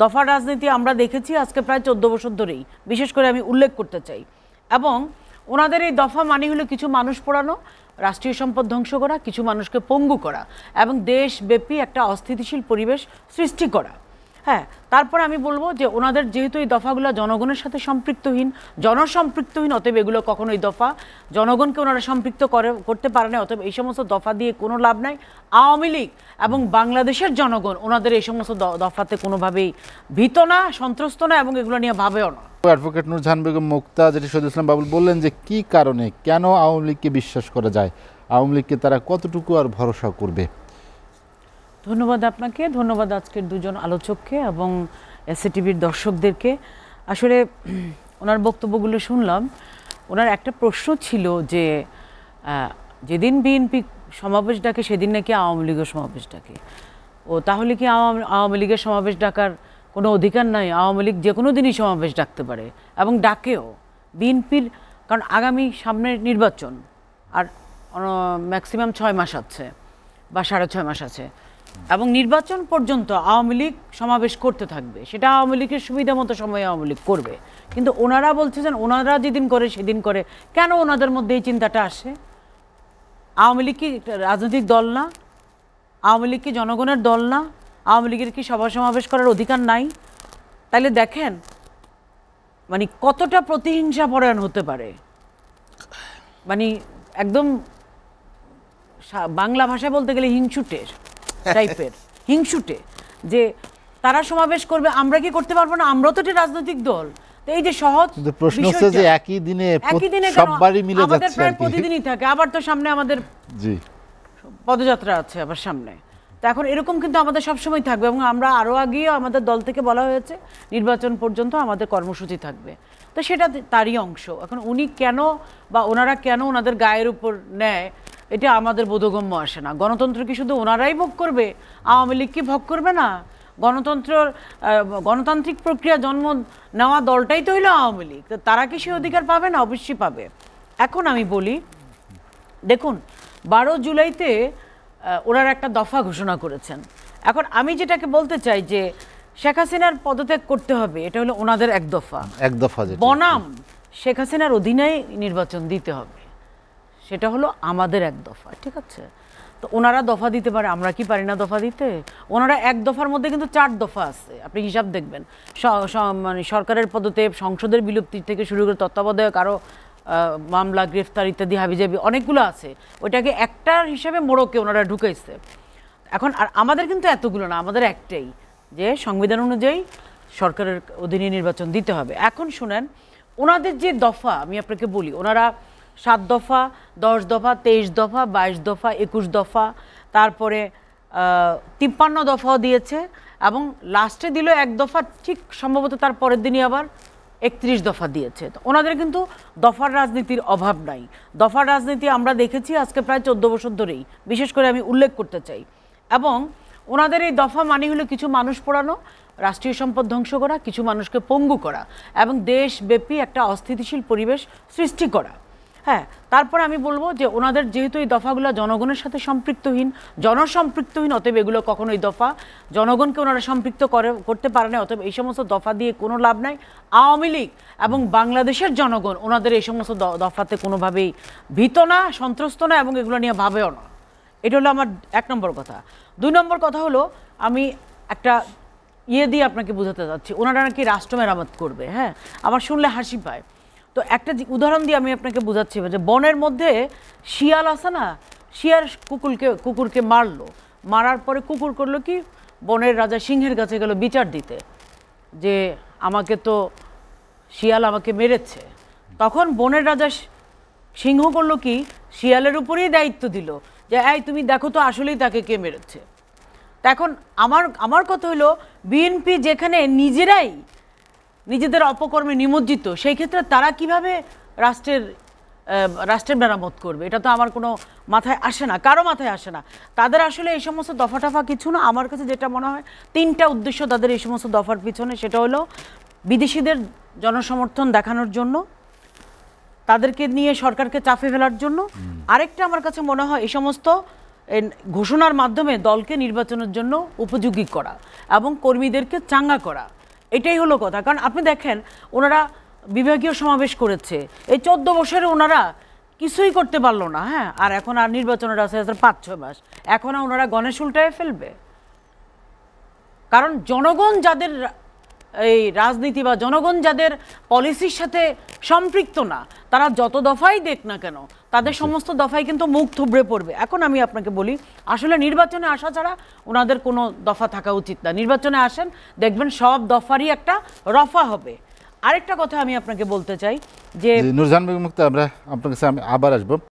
দফার রাজনীতি আমরা দেখেছি আজকে প্রায় চোদ্দ বছর ধরেই বিশেষ করে আমি উল্লেখ করতে চাই এবং ওনাদের এই দফা মানে হলো কিছু মানুষ পোড়ানো রাষ্ট্রীয় সম্পদ ধ্বংস করা কিছু মানুষকে পঙ্গু করা এবং দেশব্যাপী একটা অস্থিতিশীল পরিবেশ সৃষ্টি করা হ্যাঁ তারপর আমি বলবো যে ওনাদের যেহেতু এই দফাগুলো জনগণের সাথে সম্পৃক্তহীন জনসম্পৃক্তহীন অতএব এগুলো কখনো এই দফা জনগণকে ওনারা সম্পৃক্ত করে করতে পারে না অতএব এই সমস্ত দফা দিয়ে কোনো লাভ নাই আওয়ামী লীগ এবং বাংলাদেশের জনগণ ওনাদের এই সমস্ত দফাতে কোনোভাবেই ভীত না সন্ত্রস্ত না এবং এগুলো নিয়ে ভাবেও না অ্যাডভোকেট নুরজাহান বেগম মুক্তা যেটি শহীদ ইসলাম বাবুল বললেন যে কি কারণে কেন আওয়ামী লীগকে বিশ্বাস করা যায় আওয়ামী লীগকে তারা কতটুকু আর ভরসা করবে ধন্যবাদ আপনাকে ধন্যবাদ আজকের দুজন আলোচককে এবং এসএটিভির দর্শকদেরকে আসলে ওনার বক্তব্যগুলো শুনলাম ওনার একটা প্রশ্ন ছিল যে যেদিন বিএনপি সমাবেশ ডাকে সেদিন নাকি আওয়ামী লীগের সমাবেশ ডাকে ও তাহলে কি আওয়ামী লীগের সমাবেশ ডাকার কোনো অধিকার নাই আওয়ামী লীগ যে কোনো দিনই সমাবেশ ডাকতে পারে এবং ডাকেও বিএনপির কারণ আগামী সামনের নির্বাচন আর ম্যাক্সিমাম ছয় মাস আছে বা সাড়ে ছয় মাস আছে এবং নির্বাচন পর্যন্ত আওয়ামী লীগ সমাবেশ করতে থাকবে সেটা আওয়ামী লীগের সুবিধা মতো সময়ে আওয়ামী লীগ করবে কিন্তু ওনারা বলছেন ওনারা যেদিন করে সেদিন করে কেন ওনাদের মধ্যে এই চিন্তাটা আসে আওয়ামী লীগ কি রাজনৈতিক দল না আওয়ামী লীগ কি জনগণের দল না আওয়ামী লীগের কি সভা সমাবেশ করার অধিকার নাই তাহলে দেখেন মানে কতটা প্রতিহিংসা পরায়ণ হতে পারে মানে একদম বাংলা ভাষায় বলতে গেলে হিংসুটের টাইপের হিংসুটে যে তারা সমাবেশ করবে আমরা কি করতে পারবো না আমরা তো একটি রাজনৈতিক দল এই যে সহজ প্রশ্ন হচ্ছে যে একই দিনে একই দিনে মিলে যাচ্ছে আমাদের প্রায় প্রতিদিনই থাকে আবার তো সামনে আমাদের জি পদযাত্রা আছে আবার সামনে তো এখন এরকম কিন্তু আমাদের সবসময় থাকবে এবং আমরা আরও আগেও আমাদের দল থেকে বলা হয়েছে নির্বাচন পর্যন্ত আমাদের কর্মসূচি থাকবে তো সেটা তারই অংশ এখন উনি কেন বা ওনারা কেন ওনাদের গায়ের উপর নেয় এটা আমাদের বোধগম্য আসে না গণতন্ত্র কি শুধু ওনারাই ভোগ করবে আওয়ামী লীগ কি ভোগ করবে না গণতন্ত্র গণতান্ত্রিক প্রক্রিয়া জন্ম নেওয়া দলটাই তো হইল আওয়ামী লীগ তো তারা কি সে অধিকার পাবে না অবশ্যই পাবে এখন আমি বলি দেখুন বারো জুলাইতে ওনার একটা দফা ঘোষণা করেছেন এখন আমি যেটাকে বলতে চাই যে শেখ হাসিনার পদত্যাগ করতে হবে এটা হলো ওনাদের এক দফা এক দফা বনাম শেখ হাসিনার অধীনেই নির্বাচন দিতে হবে সেটা হলো আমাদের এক দফা ঠিক আছে তো ওনারা দফা দিতে পারে আমরা কি পারি না দফা দিতে ওনারা এক দফার মধ্যে কিন্তু চার দফা আছে আপনি হিসাব দেখবেন মানে সরকারের পদতে সংসদের বিলুপ্তি থেকে শুরু করে তত্ত্বাবধায়ক আরও মামলা গ্রেফতার ইত্যাদি হাবিজাবি অনেকগুলো আছে ওইটাকে একটার হিসাবে মোড়কে ওনারা ঢুকেছে এখন আর আমাদের কিন্তু এতগুলো না আমাদের একটাই যে সংবিধান অনুযায়ী সরকারের অধীনে নির্বাচন দিতে হবে এখন শুনেন ওনাদের যে দফা আমি আপনাকে বলি ওনারা সাত দফা দশ দফা তেইশ দফা বাইশ দফা একুশ দফা তারপরে তিপ্পান্ন দফাও দিয়েছে এবং লাস্টে দিল এক দফা ঠিক সম্ভবত তার পরের দিনই আবার একত্রিশ দফা দিয়েছে ওনাদের কিন্তু দফার রাজনীতির অভাব নাই দফার রাজনীতি আমরা দেখেছি আজকে প্রায় চোদ্দ বছর ধরেই বিশেষ করে আমি উল্লেখ করতে চাই এবং ওনাদের এই দফা মানে হলো কিছু মানুষ পড়ানো রাষ্ট্রীয় সম্পদ ধ্বংস করা কিছু মানুষকে পঙ্গু করা এবং দেশব্যাপী একটা অস্থিতিশীল পরিবেশ সৃষ্টি করা হ্যাঁ তারপর আমি বলবো যে ওনাদের যেহেতু এই দফাগুলো জনগণের সাথে সম্পৃক্তহীন জনসম্পৃক্তহীন অতএব এগুলো কখনো এই দফা জনগণকে ওনারা সম্পৃক্ত করে করতে পারে না অতএব এই সমস্ত দফা দিয়ে কোনো লাভ নাই আওয়ামী লীগ এবং বাংলাদেশের জনগণ ওনাদের এই সমস্ত দফাতে কোনোভাবেই ভীত না সন্ত্রস্ত না এবং এগুলো নিয়ে ভাবেও না এটা হলো আমার এক নম্বর কথা দুই নম্বর কথা হলো আমি একটা ইয়ে দিয়ে আপনাকে বোঝাতে চাচ্ছি ওনারা নাকি রাষ্ট্র মেরামত করবে হ্যাঁ আমার শুনলে হাসি পায় তো একটা উদাহরণ দিয়ে আমি আপনাকে বোঝাচ্ছি যে বনের মধ্যে শিয়াল আছে না শিয়াল কুকুরকে কুকুরকে মারলো মারার পরে কুকুর করলো কি বনের রাজা সিংহের কাছে গেল বিচার দিতে যে আমাকে তো শিয়াল আমাকে মেরেছে তখন বনের রাজা সিংহ করলো কি শিয়ালের উপরেই দায়িত্ব দিল যে এই তুমি দেখো তো আসলেই তাকে কে মেরেছে এখন আমার আমার কথা হলো বিএনপি যেখানে নিজেরাই নিজেদের অপকর্মে নিমজ্জিত সেই ক্ষেত্রে তারা কিভাবে রাষ্ট্রের রাষ্ট্রের মেরামত করবে এটা তো আমার কোনো মাথায় আসে না কারো মাথায় আসে না তাদের আসলে এই সমস্ত দফা টফা কিছু না আমার কাছে যেটা মনে হয় তিনটা উদ্দেশ্য তাদের এই সমস্ত দফার পিছনে সেটা হলো বিদেশিদের জনসমর্থন দেখানোর জন্য তাদেরকে নিয়ে সরকারকে চাপে ফেলার জন্য আরেকটা আমার কাছে মনে হয় এই সমস্ত ঘোষণার মাধ্যমে দলকে নির্বাচনের জন্য উপযোগী করা এবং কর্মীদেরকে চাঙ্গা করা এটাই হলো কথা কারণ আপনি দেখেন ওনারা বিভাগীয় সমাবেশ করেছে এই চোদ্দ বছরে ওনারা কিছুই করতে পারলো না হ্যাঁ আর এখন আর নির্বাচনের আছে পাঁচ ছয় মাস এখন ওনারা গণেশ উল্টায় ফেলবে কারণ জনগণ যাদের এই রাজনীতি বা জনগণ যাদের পলিসির সাথে সম্পৃক্ত না তারা যত দফাই দেখ না কেন তাদের আচ্ছা। সমস্ত দফায় কিন্তু মুখ থুবড়ে পড়বে এখন আমি আপনাকে বলি আসলে নির্বাচনে আসা ছাড়া ওনাদের কোনো দফা থাকা উচিত না নির্বাচনে আসেন দেখবেন সব দফারই একটা রফা হবে আরেকটা কথা আমি আপনাকে বলতে চাই যে নুরজান বেগম আমরা আপনার কাছে আমি আবার আসবো